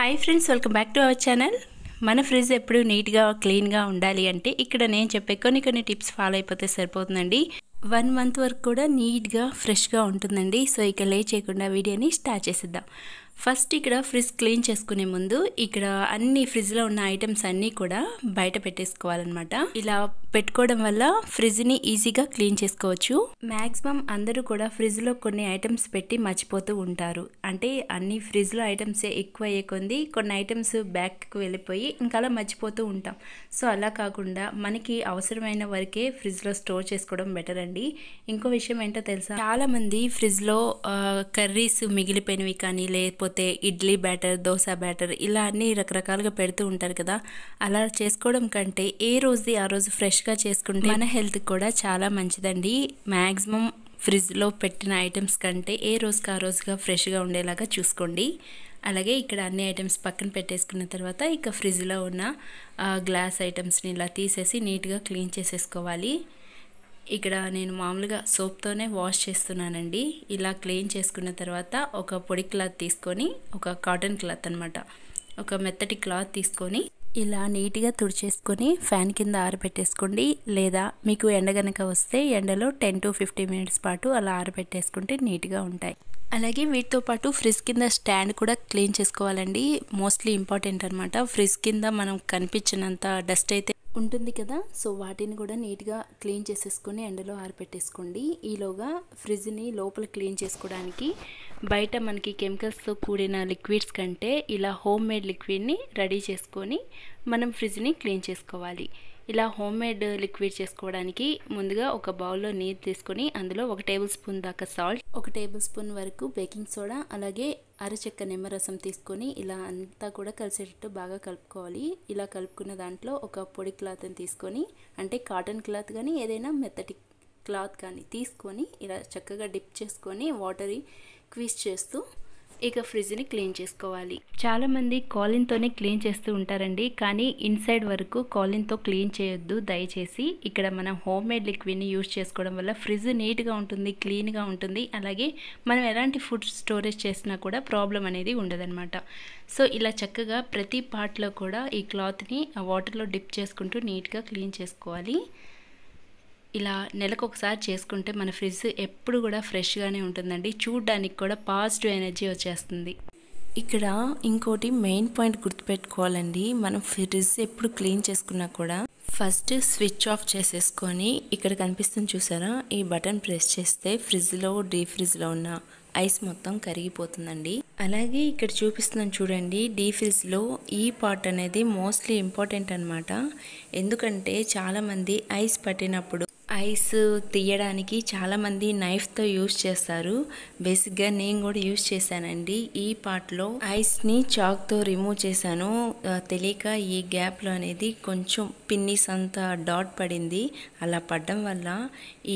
hi friends welcome back to our channel మన fridge ఎప్పుడు నీట్గా క్లీన్గా ఉండాలి అంటే ఇక్కడ నేను చెప్పే కొన్ని కొన్ని టిప్స్ ఫాలో అయిపోతే సరిపోతుందండి వన్ మంత్ వరకు కూడా నీట్గా ఫ్రెష్గా ఉంటుందండి సో ఇక చేయకుండా వీడియోని స్టార్ట్ చేసేద్దాం ఫస్ట్ ఇక్కడ ఫ్రిడ్జ్ క్లీన్ చేసుకునే ముందు ఇక్కడ అన్ని ఫ్రిడ్జ్లో ఉన్న ఐటమ్స్ అన్నీ కూడా బయట పెట్టేసుకోవాలన్నమాట ఇలా పెట్టుకోవడం వల్ల ఫ్రిడ్జ్ని ఈజీగా క్లీన్ చేసుకోవచ్చు మ్యాక్సిమం అందరూ కూడా ఫ్రిడ్జ్లో కొన్ని ఐటమ్స్ పెట్టి మర్చిపోతూ ఉంటారు అంటే అన్ని ఫ్రిడ్జ్లో ఐటమ్స్ ఎక్కువ అయ్యే కొంది కొన్ని ఐటమ్స్ బ్యాక్కి వెళ్ళిపోయి ఇంకా మర్చిపోతూ ఉంటాం సో అలా కాకుండా మనకి అవసరమైన వరకే ఫ్రిడ్జ్లో స్టోర్ చేసుకోవడం బెటర్ అండి ఇంకో విషయం ఏంటో తెలుసా చాలామంది ఫ్రిడ్జ్లో కర్రీస్ మిగిలిపోయినవి కానీ లేకపోతే లేకపోతే ఇడ్లీ బ్యాటర్ దోశ బ్యాటర్ ఇలా అన్ని రకరకాలుగా పెడుతూ ఉంటారు కదా అలా చేసుకోవడం కంటే ఏ రోజు ఆ రోజు ఫ్రెష్గా చేసుకుంటే మన హెల్త్ కూడా చాలా మంచిదండి మ్యాక్సిమం ఫ్రిడ్జ్లో పెట్టిన ఐటమ్స్ కంటే ఏ రోజుకి ఆ రోజుగా ఫ్రెష్గా ఉండేలాగా చూసుకోండి అలాగే ఇక్కడ అన్ని ఐటమ్స్ పక్కన పెట్టేసుకున్న తర్వాత ఇక ఫ్రిడ్జ్లో ఉన్న గ్లాస్ ఐటమ్స్ని ఇలా తీసేసి నీట్గా క్లీన్ చేసేసుకోవాలి ఇక్కడ నేను మామూలుగా సోప్తోనే వాష్ చేస్తున్నానండి ఇలా క్లీన్ చేసుకున్న తర్వాత ఒక పొడి క్లాత్ తీసుకొని ఒక కాటన్ క్లాత్ అనమాట ఒక మెత్తటి క్లాత్ తీసుకొని ఇలా నీట్గా తుడిచేసుకొని ఫ్యాన్ కింద ఆరబెట్టేసుకోండి లేదా మీకు ఎండ గనక వస్తే ఎండలో టెన్ టు ఫిఫ్టీ మినిట్స్ పాటు అలా ఆరబెట్టేసుకుంటే నీట్గా ఉంటాయి అలాగే వీటితో పాటు ఫ్రిడ్జ్ కింద స్టాండ్ కూడా క్లీన్ చేసుకోవాలండి మోస్ట్లీ ఇంపార్టెంట్ అనమాట ఫ్రిడ్జ్ కింద మనం కనిపించినంత డస్ట్ అయితే ఉంటుంది కదా సో వాటిని కూడా నీట్గా క్లీన్ చేసేసుకొని ఎండలో ఆరిపెట్టేసుకోండి ఈలోగా ఫ్రిడ్జ్ని లోపల క్లీన్ చేసుకోవడానికి బయట మనకి కెమికల్స్తో కూడిన లిక్విడ్స్ కంటే ఇలా హోమ్ మేడ్ లిక్విడ్ని రెడీ చేసుకొని మనం ఫ్రిడ్జ్ని క్లీన్ చేసుకోవాలి ఇలా హోమ్ మేడ్ లిక్విడ్ చేసుకోవడానికి ముందుగా ఒక బౌల్లో నీరు తీసుకొని అందులో ఒక టేబుల్ స్పూన్ దాకా సాల్ట్ ఒక టేబుల్ స్పూన్ వరకు బేకింగ్ సోడా అలాగే అరచెక్క నిమ్మరసం తీసుకొని ఇలా అంతా కూడా కలిసేటట్టు బాగా కలుపుకోవాలి ఇలా కలుపుకున్న దాంట్లో ఒక పొడి క్లాత్ని తీసుకొని అంటే కాటన్ క్లాత్ కానీ ఏదైనా మెత్తటి క్లాత్ కానీ తీసుకొని ఇలా చక్కగా డిప్ చేసుకొని వాటర్ క్వీజ్ చేస్తూ ఇక ఫ్రిడ్జ్ని క్లీన్ చేసుకోవాలి చాలామంది కాలిన్తోనే క్లీన్ చేస్తూ ఉంటారండి కానీ ఇన్సైడ్ వరకు కాలిన్తో క్లీన్ చేయొద్దు దయచేసి ఇక్కడ మనం హోమ్ మేడ్ లిక్విడ్ని యూజ్ చేసుకోవడం వల్ల ఫ్రిడ్జ్ నీట్గా ఉంటుంది క్లీన్గా ఉంటుంది అలాగే మనం ఎలాంటి ఫుడ్ స్టోరేజ్ చేసినా కూడా ప్రాబ్లం అనేది ఉండదన్నమాట సో ఇలా చక్కగా ప్రతి పార్ట్లో కూడా ఈ క్లాత్ని వాటర్లో డిప్ చేసుకుంటూ నీట్గా క్లీన్ చేసుకోవాలి ఇలా నెలకు ఒకసారి చేసుకుంటే మన ఫ్రిడ్జ్ ఎప్పుడు కూడా ఫ్రెష్గానే ఉంటుందండి చూడ్డానికి కూడా పాజిటివ్ ఎనర్జీ వచ్చేస్తుంది ఇక్కడ ఇంకోటి మెయిన్ పాయింట్ గుర్తుపెట్టుకోవాలండి మనం ఫ్రిడ్జ్ ఎప్పుడు క్లీన్ చేసుకున్నా కూడా ఫస్ట్ స్విచ్ ఆఫ్ చేసేసుకొని ఇక్కడ కనిపిస్తుంది చూసారా ఈ బటన్ ప్రెస్ చేస్తే ఫ్రిడ్జ్లో డీ ఫ్రిడ్జ్లో ఉన్న ఐస్ మొత్తం కరిగిపోతుందండి అలాగే ఇక్కడ చూపిస్తున్నాను చూడండి డీ ఫ్రిడ్జ్లో ఈ పార్ట్ అనేది మోస్ట్లీ ఇంపార్టెంట్ అనమాట ఎందుకంటే చాలామంది ఐస్ పట్టినప్పుడు ఐస్ తీయడానికి చాలామంది నైఫ్తో యూస్ చేస్తారు బేసిక్గా నేను కూడా యూస్ చేశానండి ఈ పార్ట్లో ఐస్ని చాక్తో రిమూవ్ చేశాను తెలియక ఈ గ్యాప్లో అనేది కొంచెం పిన్నిస్ అంతా డాట్ పడింది అలా పడడం వల్ల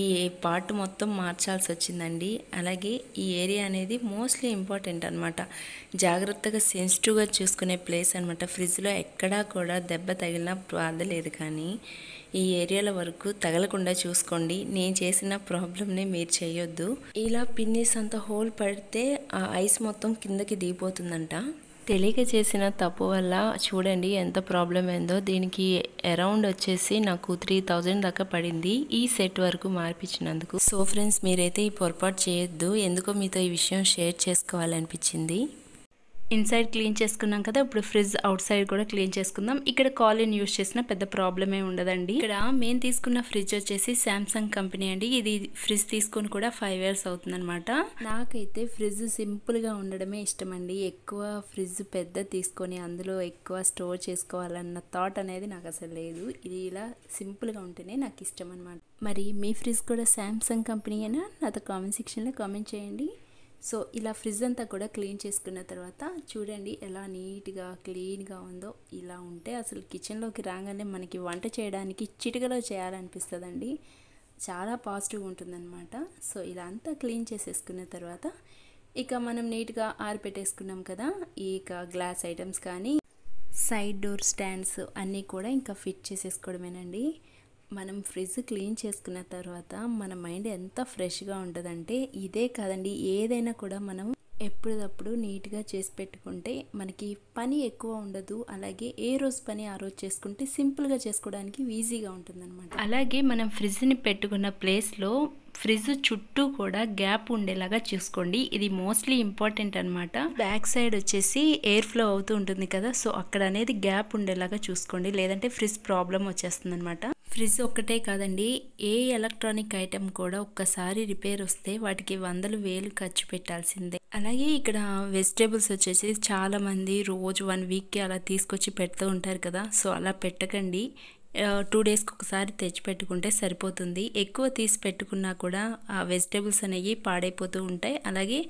ఈ పార్ట్ మొత్తం మార్చాల్సి వచ్చిందండి అలాగే ఈ ఏరియా అనేది మోస్ట్లీ ఇంపార్టెంట్ అనమాట జాగ్రత్తగా సెన్సిటివ్గా చూసుకునే ప్లేస్ అనమాట ఫ్రిడ్జ్లో ఎక్కడా కూడా దెబ్బ తగిలిన బాధ లేదు కానీ ఈ ఏరియాల వరకు తగలకుండా చూసుకోండి నేను చేసిన ప్రాబ్లమ్నే మీరు చేయొద్దు ఇలా పిన్నీస్ అంత హోల్ పడితే ఆ ఐస్ మొత్తం కిందకి దిగిపోతుందంట తెలియక చేసిన తప్పు వల్ల చూడండి ఎంత ప్రాబ్లం ఏందో దీనికి అరౌండ్ వచ్చేసి నాకు త్రీ థౌజండ్ దాకా పడింది ఈ సెట్ వరకు మార్పించినందుకు సో ఫ్రెండ్స్ మీరైతే ఈ పొరపాటు చేయొద్దు ఎందుకో మీతో ఈ విషయం షేర్ చేసుకోవాలనిపించింది ఇన్సైడ్ క్లీన్ చేసుకున్నాం కదా ఇప్పుడు ఫ్రిడ్జ్ అవుట్ సైడ్ కూడా క్లీన్ చేసుకుందాం ఇక్కడ కాలిన్ యూస్ చేసిన పెద్ద ప్రాబ్లమే ఉండదండి ఇక్కడ మేము తీసుకున్న ఫ్రిడ్జ్ వచ్చేసి శాంసంగ్ కంపెనీ అండి ఇది ఫ్రిడ్జ్ తీసుకొని కూడా ఫైవ్ ఇయర్స్ అవుతుందన్నమాట నాకైతే ఫ్రిడ్జ్ సింపుల్గా ఉండడమే ఇష్టం అండి ఎక్కువ ఫ్రిడ్జ్ పెద్ద తీసుకొని అందులో ఎక్కువ స్టోర్ చేసుకోవాలన్న థాట్ అనేది నాకు అసలు లేదు ఇది ఇలా సింపుల్గా ఉంటేనే నాకు ఇష్టం అనమాట మరి మీ ఫ్రిడ్జ్ కూడా శాంసంగ్ కంపెనీ అయినా నాతో కామెంట్ సెక్షన్లో కామెంట్ చేయండి సో ఇలా ఫ్రిడ్జ్ అంతా కూడా క్లీన్ చేసుకున్న తర్వాత చూడండి ఎలా నీట్గా క్లీన్గా ఉందో ఇలా ఉంటే అసలు కిచెన్లోకి రాగానే మనకి వంట చేయడానికి చిటికలో చేయాలనిపిస్తుందండి చాలా పాజిటివ్ ఉంటుందన్నమాట సో ఇలా అంతా క్లీన్ చేసేసుకున్న తర్వాత ఇక మనం నీట్గా ఆరిపెట్టేసుకున్నాం కదా ఇక గ్లాస్ ఐటమ్స్ కానీ సైడ్ డోర్ స్టాండ్స్ అన్నీ కూడా ఇంకా ఫిట్ చేసేసుకోవడమేనండి మనం ఫ్రిడ్జ్ క్లీన్ చేసుకున్న తర్వాత మన మైండ్ ఎంత ఫ్రెష్గా ఉంటుందంటే ఇదే కాదండి ఏదైనా కూడా మనం ఎప్పుడప్పుడు నీట్గా చేసి పెట్టుకుంటే మనకి పని ఎక్కువ ఉండదు అలాగే ఏ రోజు పని ఆ రోజు చేసుకుంటే సింపుల్గా చేసుకోవడానికి ఈజీగా ఉంటుందన్నమాట అలాగే మనం ఫ్రిడ్జ్ని పెట్టుకున్న ప్లేస్లో ఫ్రిడ్జ్ చుట్టూ కూడా గ్యాప్ ఉండేలాగా చూసుకోండి ఇది మోస్ట్లీ ఇంపార్టెంట్ అనమాట బ్యాక్ సైడ్ వచ్చేసి ఎయిర్ ఫ్లో అవుతూ ఉంటుంది కదా సో అక్కడ అనేది గ్యాప్ ఉండేలాగా చూసుకోండి లేదంటే ఫ్రిడ్జ్ ప్రాబ్లం వచ్చేస్తుంది అనమాట ఫ్రిడ్జ్ ఒక్కటే కాదండి ఏ ఎలక్ట్రానిక్ ఐటెం కూడా ఒక్కసారి రిపేర్ వస్తే వాటికి వందలు వేలు ఖర్చు పెట్టాల్సిందే అలాగే ఇక్కడ వెజిటేబుల్స్ వచ్చేసి చాలామంది రోజు వన్ వీక్కి అలా తీసుకొచ్చి పెడుతూ ఉంటారు కదా సో అలా పెట్టకండి టూ డేస్కి ఒకసారి తెచ్చి పెట్టుకుంటే సరిపోతుంది ఎక్కువ తీసి పెట్టుకున్నా కూడా ఆ వెజిటేబుల్స్ అనేవి పాడైపోతూ ఉంటాయి అలాగే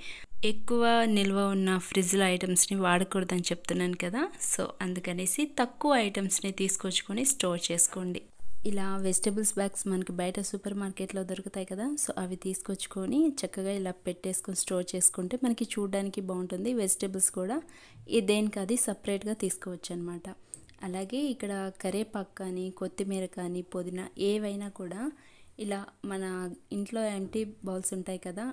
ఎక్కువ నిల్వ ఉన్న ఫ్రిడ్జ్లో ఐటమ్స్ని వాడకూడదని చెప్తున్నాను కదా సో అందుకనేసి తక్కువ ఐటమ్స్ని తీసుకొచ్చుకొని స్టోర్ చేసుకోండి ఇలా వెజిటబుల్స్ బ్యాగ్స్ మనకి బయట సూపర్ మార్కెట్లో దొరుకుతాయి కదా సో అవి తీసుకొచ్చుకొని చక్కగా ఇలా పెట్టేసుకొని స్టోర్ చేసుకుంటే మనకి చూడడానికి బాగుంటుంది వెజిటబుల్స్ కూడా దేనికి అది సపరేట్గా తీసుకోవచ్చు అనమాట అలాగే ఇక్కడ కరేపాకు కానీ కొత్తిమీర కానీ పుదీనా ఏవైనా కూడా ఇలా మన ఇంట్లో ఎంటీ బౌల్స్ ఉంటాయి కదా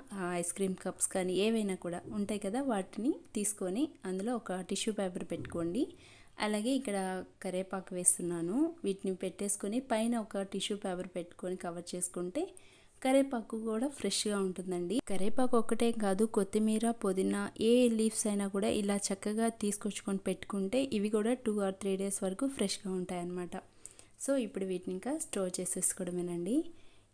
ఐస్ క్రీమ్ కప్స్ కానీ ఏవైనా కూడా ఉంటాయి కదా వాటిని తీసుకొని అందులో ఒక టిష్యూ పేపర్ పెట్టుకోండి అలాగే ఇక్కడ కరేపాకు వేస్తున్నాను వీటిని పెట్టేసుకొని పైన ఒక టిష్యూ పేపర్ పెట్టుకొని కవర్ చేసుకుంటే కరేపాకు కూడా ఫ్రెష్గా ఉంటుందండి కరేపాకు ఒక్కటే కాదు కొత్తిమీర పుదీనా ఏ లీవ్స్ అయినా కూడా ఇలా చక్కగా తీసుకొచ్చుకొని పెట్టుకుంటే ఇవి కూడా టూ ఆర్ త్రీ డేస్ వరకు ఫ్రెష్గా ఉంటాయన్నమాట సో ఇప్పుడు వీటిని ఇంకా స్టోర్ చేసేసుకోవడమేనండి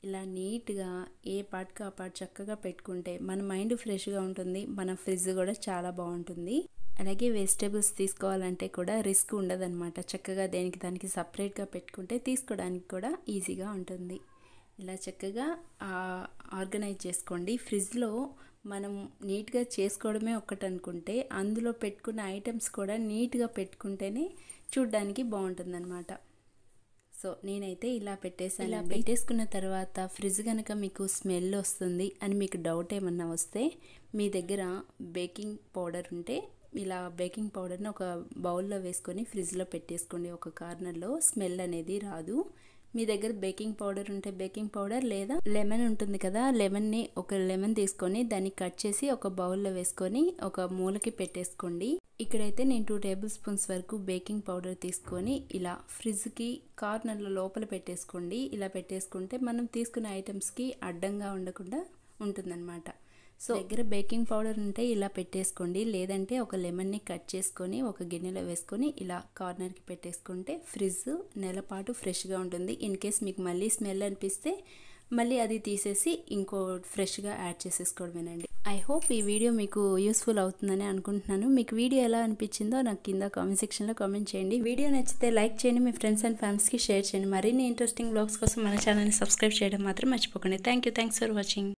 ఇలా నీట్గా ఏ పాటుకు ఆ పార్ట్ చక్కగా పెట్టుకుంటే మన మైండ్ ఫ్రెష్గా ఉంటుంది మన ఫ్రిడ్జ్ కూడా చాలా బాగుంటుంది అలాగే వెజిటేబుల్స్ తీసుకోవాలంటే కూడా రిస్క్ ఉండదన్నమాట చక్కగా దేనికి దానికి సపరేట్గా పెట్టుకుంటే తీసుకోవడానికి కూడా ఈజీగా ఉంటుంది ఇలా చక్కగా ఆర్గనైజ్ చేసుకోండి ఫ్రిడ్జ్లో మనం నీట్గా చేసుకోవడమే ఒక్కటి అనుకుంటే అందులో పెట్టుకున్న ఐటమ్స్ కూడా నీట్గా పెట్టుకుంటేనే చూడ్డానికి బాగుంటుందన్నమాట సో నేనైతే ఇలా పెట్టేసాను ఇలా పెట్టేసుకున్న తర్వాత ఫ్రిడ్జ్ కనుక మీకు స్మెల్ వస్తుంది అని మీకు డౌట్ ఏమన్నా వస్తే మీ దగ్గర బేకింగ్ పౌడర్ ఉంటే ఇలా బేకింగ్ పౌడర్ని ఒక బౌల్లో వేసుకొని ఫ్రిడ్జ్లో పెట్టేసుకోండి ఒక కార్నర్లో స్మెల్ అనేది రాదు మీ దగ్గర బేకింగ్ పౌడర్ ఉంటే బేకింగ్ పౌడర్ లేదా లెమన్ ఉంటుంది కదా లెమన్ని ఒక లెమన్ తీసుకొని దాన్ని కట్ చేసి ఒక బౌల్లో వేసుకొని ఒక మూలకి పెట్టేసుకోండి ఇక్కడైతే నేను టూ టేబుల్ స్పూన్స్ వరకు బేకింగ్ పౌడర్ తీసుకొని ఇలా ఫ్రిడ్జ్కి కార్నర్లో లోపల పెట్టేసుకోండి ఇలా పెట్టేసుకుంటే మనం తీసుకునే ఐటమ్స్కి అడ్డంగా ఉండకుండా ఉంటుందన్నమాట సో దగ్గర బేకింగ్ పౌడర్ ఉంటే ఇలా పెట్టేసుకోండి లేదంటే ఒక లెమన్ని కట్ చేసుకొని ఒక గిన్నెలో వేసుకొని ఇలా కార్నర్కి పెట్టేసుకుంటే ఫ్రిడ్జ్ నెలపాటు ఫ్రెష్గా ఉంటుంది ఇన్ కేస్ మీకు మళ్ళీ స్మెల్ అనిపిస్తే మళ్ళీ అది తీసేసి ఇంకో ఫ్రెష్గా యాడ్ చేసేసుకోవడమేనండి ఐ హోప్ ఈ వీడియో మీకు యూస్ఫుల్ అవుతుందని అనుకుంటున్నాను మీకు వీడియో ఎలా అనిపించిందో నాకు కింద కామెంట్ సెక్షన్లో కామెంట్ చేయండి వీడియో నచ్చితే లైక్ చేయండి మీ ఫ్రెండ్స్ అండ్ ఫ్యామిలీస్కి షేర్ చేయండి మరిన్ని ఇంట్రెస్టింగ్ బ్లాగ్స్ కోసం మన ఛానల్ని సబ్స్క్రైబ్ చేయడం మాత్రం మర్చిపోకండి thank you thanks for watching